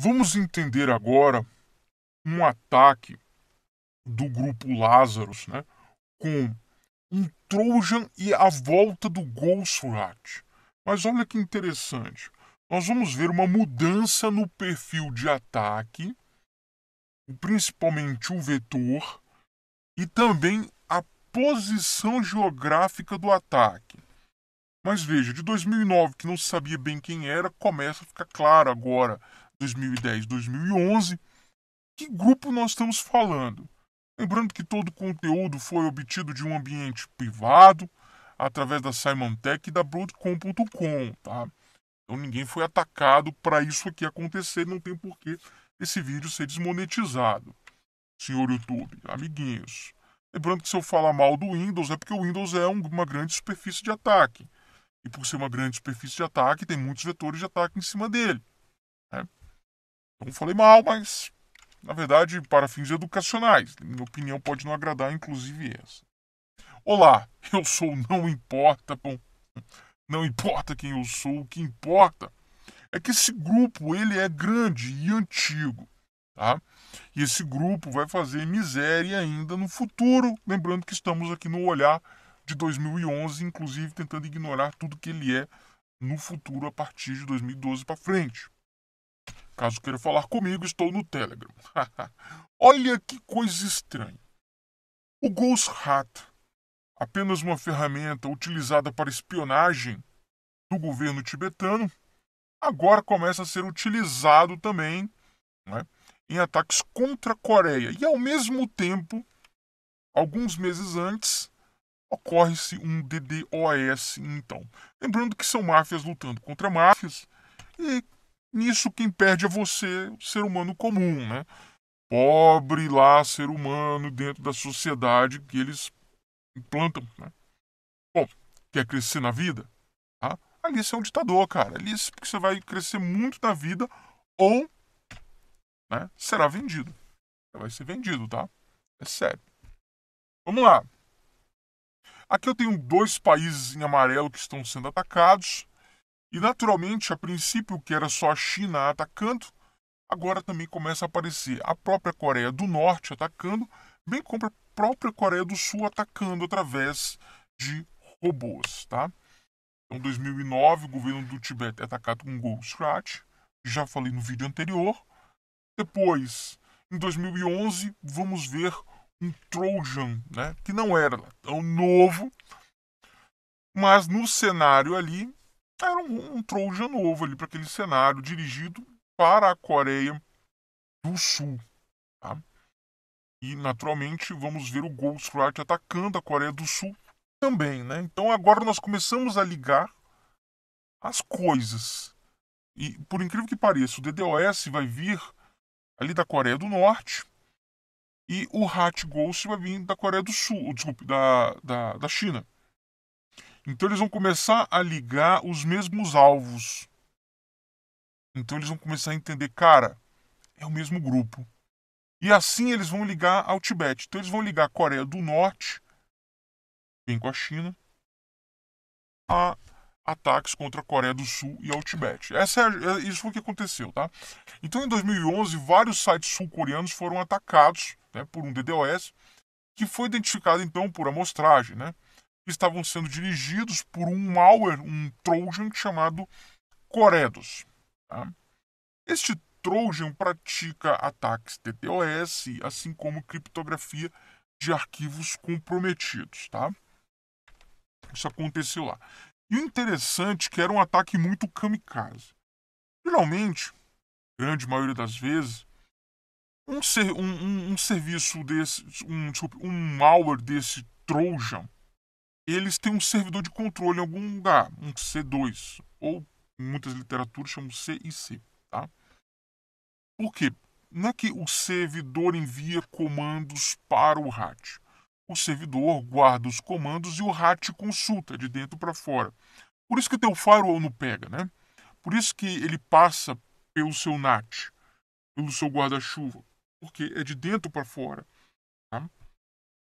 Vamos entender agora um ataque do grupo Lazarus, né? Com um Trojan e a volta do Golsurat. Mas olha que interessante. Nós vamos ver uma mudança no perfil de ataque, principalmente o vetor, e também a posição geográfica do ataque. Mas veja, de 2009, que não sabia bem quem era, começa a ficar claro agora 2010, 2011, que grupo nós estamos falando? Lembrando que todo o conteúdo foi obtido de um ambiente privado, através da Simontech e da Broadcom.com, tá? Então ninguém foi atacado para isso aqui acontecer, não tem porquê esse vídeo ser desmonetizado. Senhor YouTube, amiguinhos. Lembrando que se eu falar mal do Windows é porque o Windows é uma grande superfície de ataque. E por ser uma grande superfície de ataque, tem muitos vetores de ataque em cima dele. Né? Não falei mal, mas na verdade para fins educacionais. Minha opinião pode não agradar, inclusive essa. Olá, eu sou não importa, bom, não importa quem eu sou, o que importa é que esse grupo ele é grande e antigo, tá? E esse grupo vai fazer miséria ainda no futuro, lembrando que estamos aqui no olhar de 2011, inclusive tentando ignorar tudo que ele é no futuro a partir de 2012 para frente. Caso queira falar comigo, estou no Telegram. Olha que coisa estranha. O Ghost Hat, apenas uma ferramenta utilizada para espionagem do governo tibetano, agora começa a ser utilizado também né, em ataques contra a Coreia. E ao mesmo tempo, alguns meses antes, ocorre-se um DDoS então. Lembrando que são máfias lutando contra máfias e Nisso quem perde é você, o ser humano comum, né? Pobre lá ser humano dentro da sociedade que eles implantam, né? Bom, quer crescer na vida? Tá? Ali você é um ditador, cara. Ali você vai crescer muito na vida ou né, será vendido. vai ser vendido, tá? É sério. Vamos lá. Aqui eu tenho dois países em amarelo que estão sendo atacados. E naturalmente, a princípio que era só a China atacando, agora também começa a aparecer a própria Coreia do Norte atacando, bem como a própria Coreia do Sul atacando através de robôs, tá? Então, 2009, o governo do Tibete é atacado com Ghost Rat, já falei no vídeo anterior. Depois, em 2011, vamos ver um Trojan, né, que não era tão novo, mas no cenário ali era um, um Trojan novo ali para aquele cenário, dirigido para a Coreia do Sul. Tá? E, naturalmente, vamos ver o Ghost Rider atacando a Coreia do Sul também. Né? Então, agora nós começamos a ligar as coisas. E, por incrível que pareça, o DDoS vai vir ali da Coreia do Norte e o Hat Ghost vai vir da Coreia do Sul, desculpe, da, da, da China. Então eles vão começar a ligar os mesmos alvos. Então eles vão começar a entender, cara, é o mesmo grupo. E assim eles vão ligar ao Tibete. Então eles vão ligar a Coreia do Norte, bem com a China, a ataques contra a Coreia do Sul e ao Tibete. Essa é, é isso foi o que aconteceu, tá? Então em 2011 vários sites sul-coreanos foram atacados né, por um DDoS que foi identificado então por amostragem, né? estavam sendo dirigidos por um malware, um Trojan chamado Coredos. Tá? Este Trojan pratica ataques DDoS, assim como criptografia de arquivos comprometidos. Tá? Isso aconteceu lá. E o interessante é que era um ataque muito kamikaze. Geralmente, grande maioria das vezes, um, ser, um, um, um serviço desse, um, um malware desse Trojan, eles têm um servidor de controle em algum lugar, um C2, ou muitas literaturas chamam C e C. Tá? Por quê? Não é que o servidor envia comandos para o RAT. O servidor guarda os comandos e o RAT consulta de dentro para fora. Por isso que o teu firewall não pega, né? Por isso que ele passa pelo seu NAT, pelo seu guarda-chuva, porque é de dentro para fora. Tá?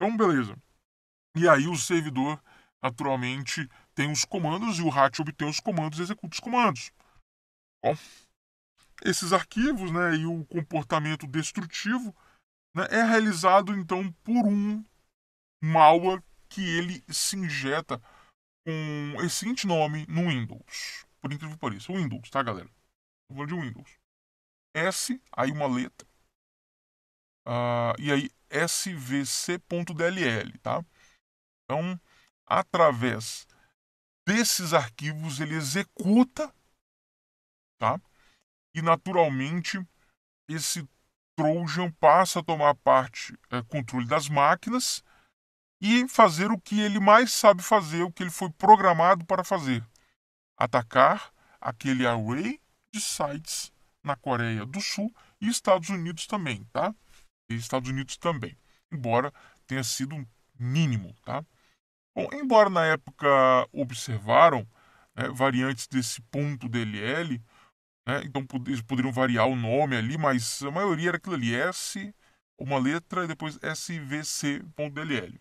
Então, beleza. E aí o servidor, naturalmente, tem os comandos e o RAT obtém os comandos e executa os comandos. Bom, esses arquivos né, e o comportamento destrutivo né, é realizado então por um malware que ele se injeta com esse seguinte nome no Windows. Por incrível que pareça, Windows, tá galera? Eu vou de Windows. S, aí uma letra. Uh, e aí svc.dll, tá? Então, através desses arquivos, ele executa, tá? E naturalmente, esse Trojan passa a tomar parte é, controle das máquinas e fazer o que ele mais sabe fazer, o que ele foi programado para fazer: atacar aquele array de sites na Coreia do Sul e Estados Unidos também, tá? E Estados Unidos também, embora tenha sido mínimo, tá? Bom, embora na época observaram né, variantes desse ponto DLL, né, então eles poderiam variar o nome ali, mas a maioria era aquilo ali, S, uma letra e depois svc.dll.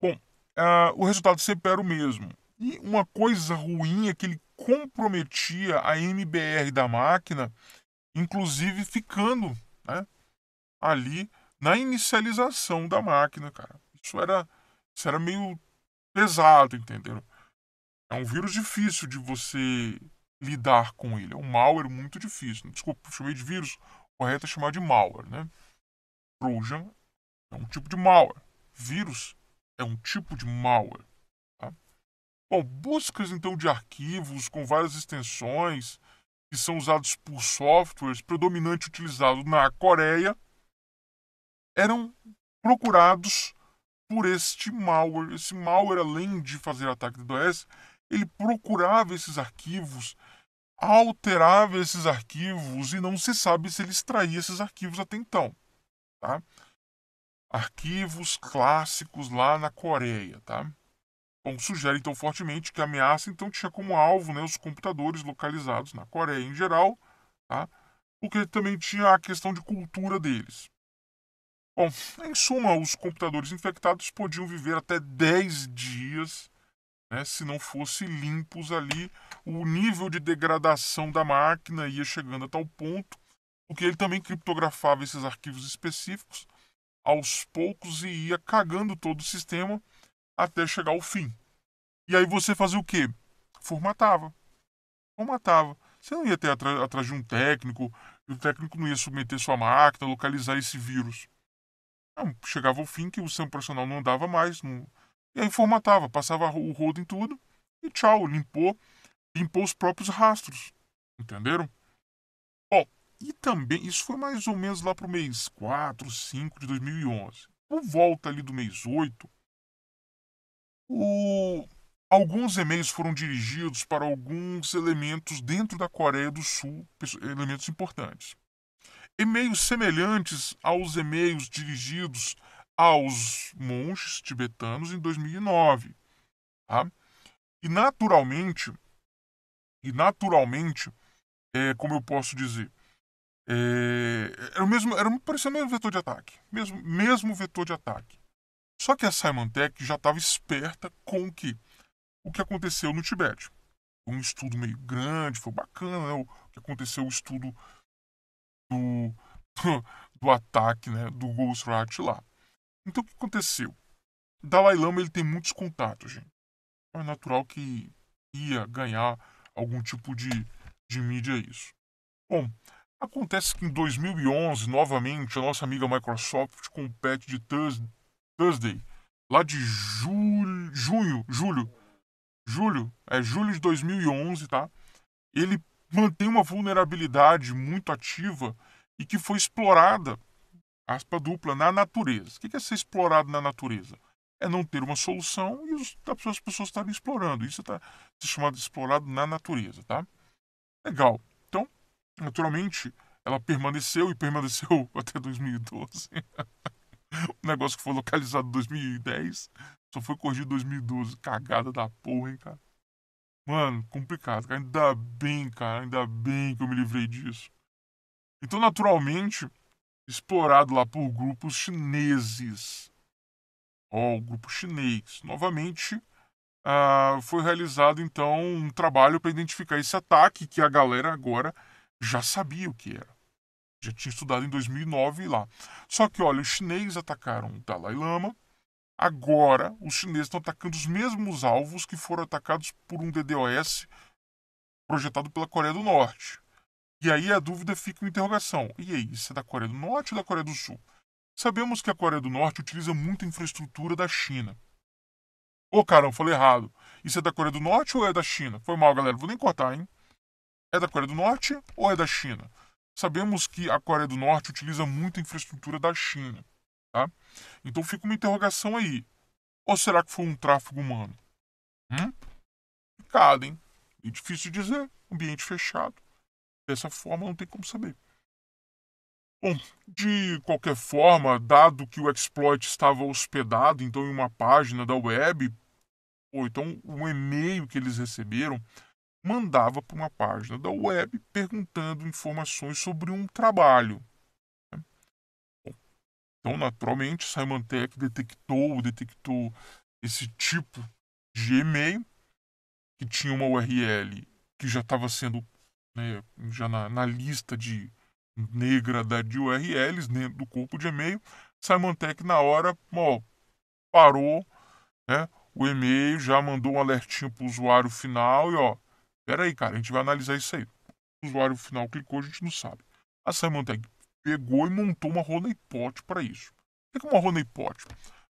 Bom, uh, o resultado sempre era o mesmo. E uma coisa ruim é que ele comprometia a MBR da máquina, inclusive ficando né, ali na inicialização da máquina, cara. Isso era isso era meio pesado, entendeu? É um vírus difícil de você lidar com ele. É um malware muito difícil. Desculpa, chamei de vírus. O correto é chamar de malware, né? Trojan é um tipo de malware. Vírus é um tipo de malware. Tá? Bom, buscas então de arquivos com várias extensões que são usados por softwares predominante utilizado na Coreia eram procurados por este malware. Esse malware, além de fazer ataque de DOS, ele procurava esses arquivos, alterava esses arquivos e não se sabe se ele extraía esses arquivos até então. Tá? Arquivos clássicos lá na Coreia. Tá? Bom, sugere então fortemente que a ameaça então tinha como alvo né, os computadores localizados na Coreia em geral, tá? porque também tinha a questão de cultura deles. Bom, em suma, os computadores infectados podiam viver até 10 dias né, se não fosse limpos ali, o nível de degradação da máquina ia chegando a tal ponto, porque ele também criptografava esses arquivos específicos aos poucos e ia cagando todo o sistema até chegar ao fim. E aí você fazia o quê? Formatava. Formatava. Você não ia ter atrás de um técnico, e o técnico não ia submeter sua máquina, localizar esse vírus chegava o fim que o seu profissional não andava mais. Não... E aí formatava, passava o rodo em tudo e tchau, limpou, limpou os próprios rastros. Entenderam? Bom, e também, isso foi mais ou menos lá para o mês 4, 5 de 2011. Por volta ali do mês 8, o... alguns e-mails foram dirigidos para alguns elementos dentro da Coreia do Sul, elementos importantes e-mails semelhantes aos e-mails dirigidos aos monges tibetanos em 2009. Tá? E naturalmente, e naturalmente, é, como eu posso dizer, é, era é o mesmo, era parecia o mesmo vetor de ataque, mesmo, mesmo vetor de ataque. Só que a Symantec já estava esperta com o que o que aconteceu no Tibete. Um estudo meio grande, foi bacana, né? o que aconteceu, o estudo do, do, do ataque, né, do Ghost Riot lá. Então o que aconteceu? Dalai Lama ele tem muitos contatos, gente. É natural que ia ganhar algum tipo de, de mídia isso. Bom, acontece que em 2011, novamente, a nossa amiga Microsoft compete de Thursday, lá de julho, junho, julho, julho, é julho de 2011, tá? Ele mantém uma vulnerabilidade muito ativa e que foi explorada, aspa dupla, na natureza. O que é ser explorado na natureza? É não ter uma solução e as pessoas estarem explorando. Isso está se chamando de explorado na natureza, tá? Legal. Então, naturalmente, ela permaneceu e permaneceu até 2012. O negócio que foi localizado em 2010 só foi corrigido em 2012. Cagada da porra, hein, cara? Mano, complicado, cara. Ainda bem, cara. Ainda bem que eu me livrei disso. Então, naturalmente, explorado lá por grupos chineses. Ó, oh, o grupo chinês. Novamente, ah, foi realizado, então, um trabalho para identificar esse ataque que a galera agora já sabia o que era. Já tinha estudado em 2009 lá. Só que, olha, os chineses atacaram o Dalai Lama, Agora, os chineses estão atacando os mesmos alvos que foram atacados por um DDoS projetado pela Coreia do Norte. E aí a dúvida fica em interrogação. E aí, isso é da Coreia do Norte ou da Coreia do Sul? Sabemos que a Coreia do Norte utiliza muita infraestrutura da China. Ô, oh, caramba, falei errado. Isso é da Coreia do Norte ou é da China? Foi mal, galera. Vou nem cortar, hein? É da Coreia do Norte ou é da China? Sabemos que a Coreia do Norte utiliza muita infraestrutura da China, tá? Então fica uma interrogação aí. Ou será que foi um tráfego humano? Hum? Complicado, hein? É difícil dizer. Ambiente fechado. Dessa forma não tem como saber. Bom, de qualquer forma, dado que o exploit estava hospedado então em uma página da web, ou então um e-mail que eles receberam, mandava para uma página da web perguntando informações sobre um trabalho. Então, naturalmente, a Tech detectou, detectou esse tipo de e-mail que tinha uma URL que já estava sendo né, já na, na, lista de negra da, de URLs dentro né, do corpo de e-mail. A Tech na hora ó, parou né, o e-mail, já mandou um alertinho para o usuário final e ó, peraí, cara, a gente vai analisar isso aí. O usuário final clicou, a gente não sabe. A Symantec pegou e montou uma honeypot para isso. O que é uma honeypot?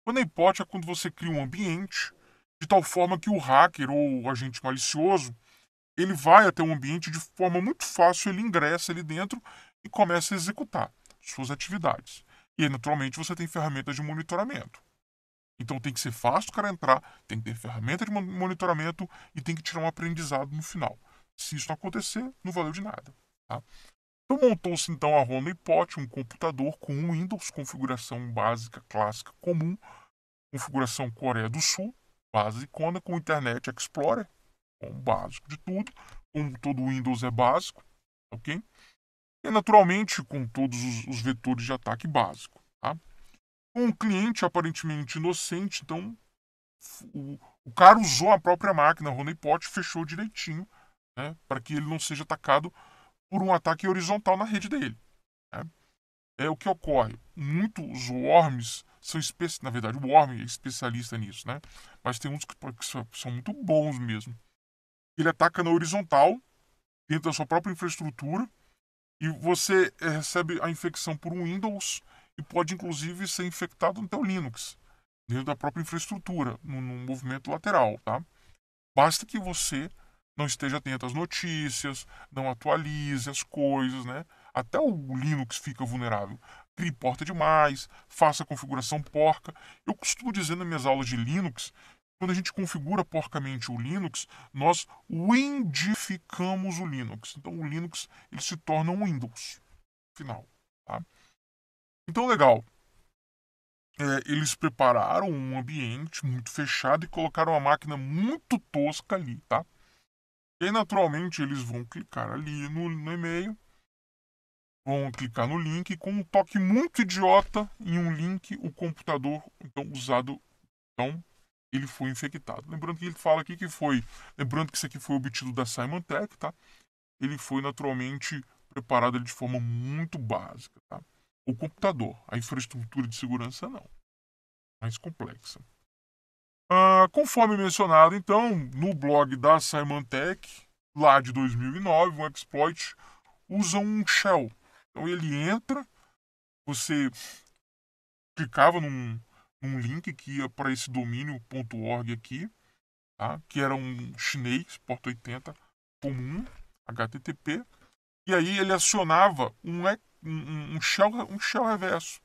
Honeypot é quando você cria um ambiente de tal forma que o hacker ou o agente malicioso ele vai até um ambiente de forma muito fácil, ele ingressa ali dentro e começa a executar suas atividades. E aí, naturalmente, você tem ferramentas de monitoramento. Então tem que ser fácil o cara entrar, tem que ter ferramenta de monitoramento e tem que tirar um aprendizado no final. Se isso não acontecer, não valeu de nada. Tá? Então montou-se então a Honda iPod, um computador com um Windows, configuração básica clássica comum, configuração Coreia do Sul, base icona com Internet Explorer, o é básico de tudo, como todo Windows é básico, tá ok? E naturalmente com todos os, os vetores de ataque básico, tá? Um cliente aparentemente inocente, então o, o cara usou a própria máquina, a Honeypot fechou direitinho, né, para que ele não seja atacado por um ataque horizontal na rede dele. Né? É o que ocorre. Muitos worms são especialistas, na verdade, o worm é especialista nisso, né? Mas tem uns que, que são muito bons mesmo. Ele ataca na horizontal, dentro da sua própria infraestrutura, e você eh, recebe a infecção por um Windows e pode, inclusive, ser infectado no teu Linux, dentro da própria infraestrutura, num, num movimento lateral, tá? Basta que você não esteja atento às notícias, não atualize as coisas, né? Até o Linux fica vulnerável. Crie porta demais, faça configuração porca. Eu costumo dizer nas minhas aulas de Linux, quando a gente configura porcamente o Linux, nós windificamos o Linux. Então o Linux ele se torna um Windows. Final. Tá? Então, legal. É, eles prepararam um ambiente muito fechado e colocaram uma máquina muito tosca ali, tá? E aí, naturalmente, eles vão clicar ali no, no e-mail, vão clicar no link, com um toque muito idiota em um link, o computador então usado, então, ele foi infectado. Lembrando que ele fala aqui que foi, lembrando que isso aqui foi obtido da Symantec, tá? Ele foi naturalmente preparado de forma muito básica, tá? O computador, a infraestrutura de segurança não, mais complexa. Ah, conforme mencionado, então, no blog da Symantec, lá de 2009, um exploit usa um shell. Então ele entra, você clicava num, num link que ia para esse domínio.org aqui, tá? que era um chinês, porta 80, comum, HTTP, e aí ele acionava um, um, um, shell, um shell reverso,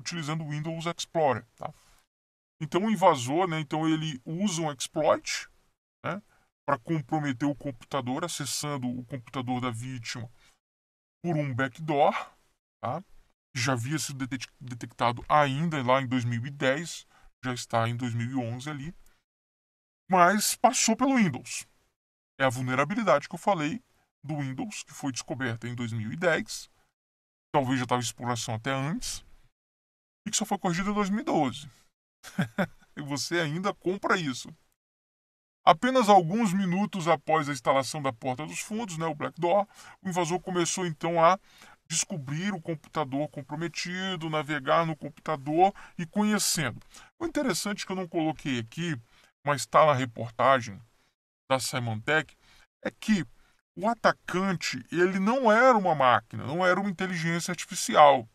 utilizando o Windows Explorer. Tá? Então o invasor, né, então ele usa um exploit né, para comprometer o computador, acessando o computador da vítima por um backdoor, tá? já havia sido detectado ainda lá em 2010, já está em 2011 ali, mas passou pelo Windows. É a vulnerabilidade que eu falei do Windows, que foi descoberta em 2010, talvez já estava em exploração até antes, e que só foi corrigida em 2012. e você ainda compra isso. Apenas alguns minutos após a instalação da porta dos fundos, né, o Black Door, o invasor começou então a descobrir o computador comprometido, navegar no computador e conhecendo. O interessante é que eu não coloquei aqui, mas está na reportagem da Symantec, é que o atacante ele não era uma máquina, não era uma inteligência artificial.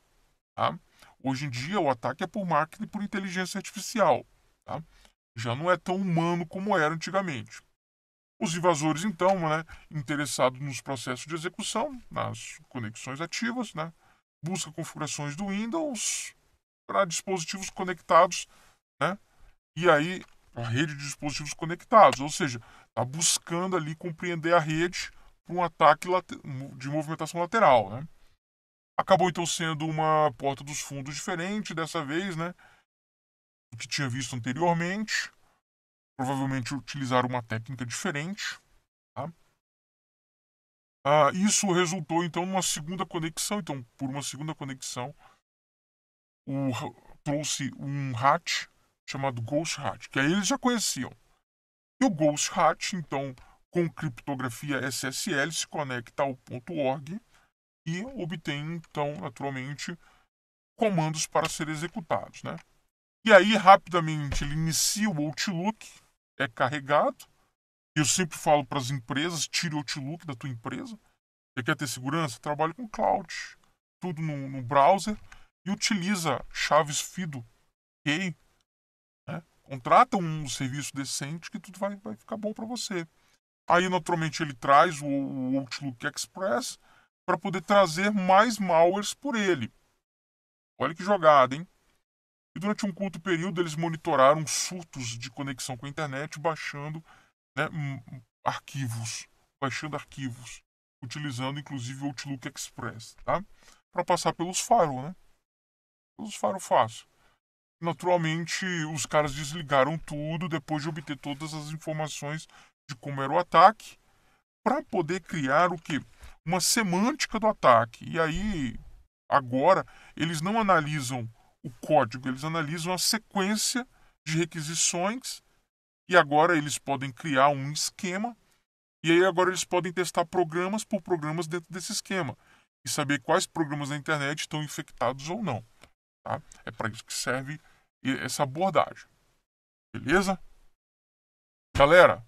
Tá? Hoje em dia, o ataque é por máquina e por inteligência artificial. Tá? Já não é tão humano como era antigamente. Os invasores, então, né, interessados nos processos de execução, nas conexões ativas, né, busca configurações do Windows para dispositivos conectados, né, e aí a rede de dispositivos conectados, ou seja, está buscando ali compreender a rede para um ataque de movimentação lateral. Né. Acabou então sendo uma porta dos fundos diferente dessa vez, né? Do que tinha visto anteriormente. Provavelmente utilizaram uma técnica diferente. Tá? Ah, isso resultou então numa segunda conexão. Então, por uma segunda conexão, o, trouxe um hat chamado Ghost Hat, que aí eles já conheciam. E o Ghost Hat, então, com criptografia SSL, se conecta ao ponto .org e obtém, então, naturalmente, comandos para serem executados. Né? E aí, rapidamente, ele inicia o Outlook, é carregado. Eu sempre falo para as empresas: tire o Outlook da tua empresa. Você quer ter segurança? Trabalhe com cloud, tudo no, no browser e utiliza chaves FIDO, Ok? Né? Contrata um serviço decente que tudo vai, vai ficar bom para você. Aí, naturalmente, ele traz o, o Outlook Express para poder trazer mais malwares por ele. Olha que jogada, hein? E durante um curto período eles monitoraram surtos de conexão com a internet, baixando né, hum, arquivos, baixando arquivos, utilizando inclusive o Outlook Express, tá? Para passar pelos firewall, né? Pelos firewall fácil. Naturalmente, os caras desligaram tudo depois de obter todas as informações de como era o ataque, para poder criar o que uma semântica do ataque. E aí, agora, eles não analisam o código, eles analisam a sequência de requisições e agora eles podem criar um esquema e aí agora eles podem testar programas por programas dentro desse esquema e saber quais programas da internet estão infectados ou não. Tá? É para isso que serve essa abordagem. Beleza? Galera,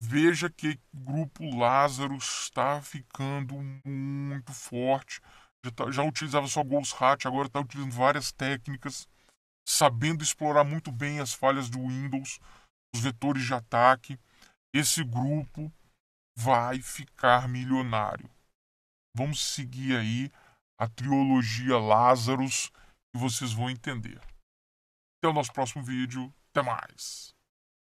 Veja que o grupo Lázaro está ficando muito forte. Já, tá, já utilizava só Ghost Hat, agora está utilizando várias técnicas, sabendo explorar muito bem as falhas do Windows, os vetores de ataque. Esse grupo vai ficar milionário. Vamos seguir aí a trilogia Lázaros e vocês vão entender. Até o nosso próximo vídeo. Até mais!